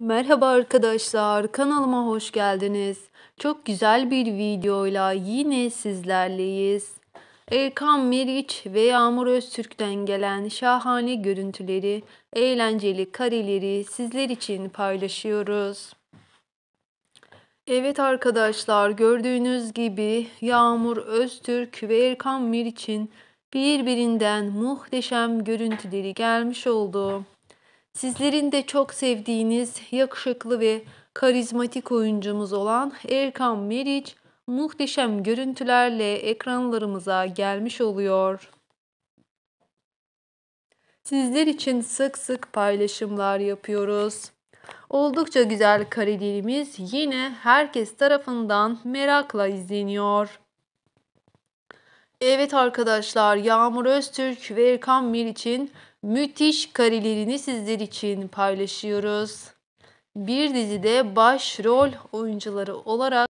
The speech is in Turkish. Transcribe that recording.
Merhaba arkadaşlar, kanalıma hoş geldiniz. Çok güzel bir videoyla yine sizlerleyiz. Erkan Meriç ve Yağmur Öztürk'ten gelen şahane görüntüleri, eğlenceli kareleri sizler için paylaşıyoruz. Evet arkadaşlar, gördüğünüz gibi Yağmur Öztürk ve Erkan Meriç'in birbirinden muhteşem görüntüleri gelmiş oldu. Sizlerin de çok sevdiğiniz yakışıklı ve karizmatik oyuncumuz olan Erkan Meriç muhteşem görüntülerle ekranlarımıza gelmiş oluyor. Sizler için sık sık paylaşımlar yapıyoruz. Oldukça güzel karelerimiz yine herkes tarafından merakla izleniyor. Evet arkadaşlar Yağmur Öztürk ve Erkan Mir için müthiş karelerini sizler için paylaşıyoruz. Bir dizide baş rol oyuncuları olarak